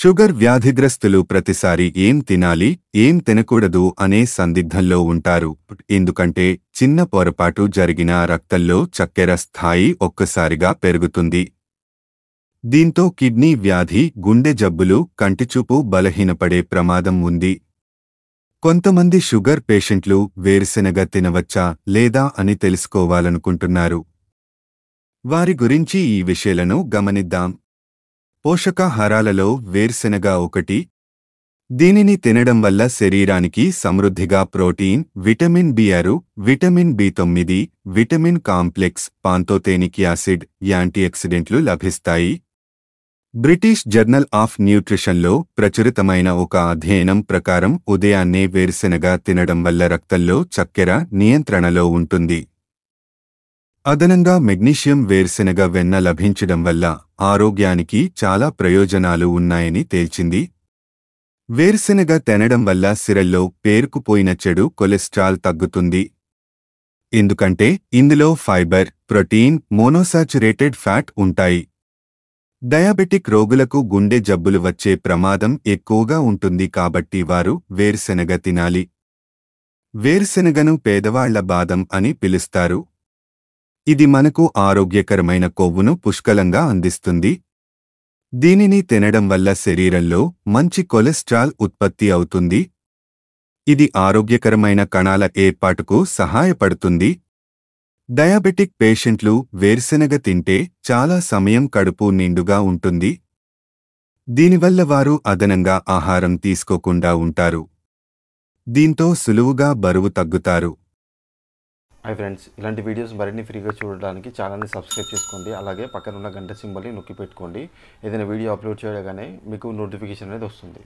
sugar వ్యాధిగ్రస్తులు ప్రతిసారి ఏం తినాలి ఏం తినకూడదు అనే సందిగ్ధంలో ఉంటారు ఎందుకంటే చిన్న పొరపాటు జరిగిన రక్తంలో చక్కెర స్థాయి ఒక్కసారిగా పెరుగుతుంది దీంతో కిడ్నీ వ్యాధి గుండె జబ్బులు కంటిచూపు బలహీనపడే ప్రమాదం ఉంది కొంతమంది షుగర్ పేషెంట్లు వేరుశెనగ తినవచ్చా లేదా అని తెలుసుకోవాలనుకుంటున్నారు వారి గురించి ఈ విషయాలను గమనిద్దాం పోషకాహారాలలో వేరుశెనగ ఒకటి దీనిని తినడం వల్ల శరీరానికి సమృద్ధిగా ప్రోటీన్ విటమిన్ బి ఆరు విటమిన్ బి తొమ్మిది విటమిన్ కాంప్లెక్స్ పాంతోతేనిక్ యాసిడ్ యాంటీఆక్సిడెంట్లు లభిస్తాయి బ్రిటిష్ జర్నల్ ఆఫ్ న్యూట్రిషన్లో ప్రచురితమైన ఒక అధ్యయనం ప్రకారం ఉదయాన్నే వేరుశెనగ తినడం వల్ల రక్తంలో చక్కెర నియంత్రణలో ఉంటుంది అదనంగా మెగ్నీషియం వేరుశెనగ వెన్న లభించడం వల్ల ఆరోగ్యానికి చాలా ప్రయోజనాలు ఉన్నాయని తేల్చింది వేరుశెనగ తినడం వల్ల సిరల్లో పేరుకుపోయిన చెడు కొలెస్ట్రాల్ తగ్గుతుంది ఎందుకంటే ఇందులో ఫైబర్ ప్రోటీన్ మోనోసాచురేటెడ్ ఫ్యాట్ ఉంటాయి డయాబెటిక్ రోగులకు గుండె జబ్బులు వచ్చే ప్రమాదం ఎక్కువగా ఉంటుంది కాబట్టి వారు వేరుశెనగ తినాలి వేరుశెనగను పేదవాళ్ల బాదం అని పిలుస్తారు ఇది మనకు ఆరోగ్యకరమైన కొవ్వును పుష్కలంగా అందిస్తుంది దీనిని తినడం వల్ల శరీరంలో మంచి కొలెస్ట్రాల్ ఉత్పత్తి అవుతుంది ఇది ఆరోగ్యకరమైన కణాల ఏర్పాటుకు సహాయపడుతుంది డయాబెటిక్ పేషెంట్లు వేరుశెనగ తింటే చాలా సమయం కడుపు నిండుగా ఉంటుంది దీనివల్ల వారు అదనంగా ఆహారం తీసుకోకుండా ఉంటారు దీంతో సులువుగా బరువు తగ్గుతారు హాయ్ ఫ్రెండ్స్ ఇలాంటి వీడియోస్ మరిన్ని ఫ్రీగా చూడడానికి ఛానల్ని సబ్స్క్రైబ్ చేసుకోండి అలాగే పక్కన ఉన్న గంట సింబల్ని నొక్కి పెట్టుకోండి ఏదైనా వీడియో అప్లోడ్ చేయగానే మీకు నోటిఫికేషన్ అనేది వస్తుంది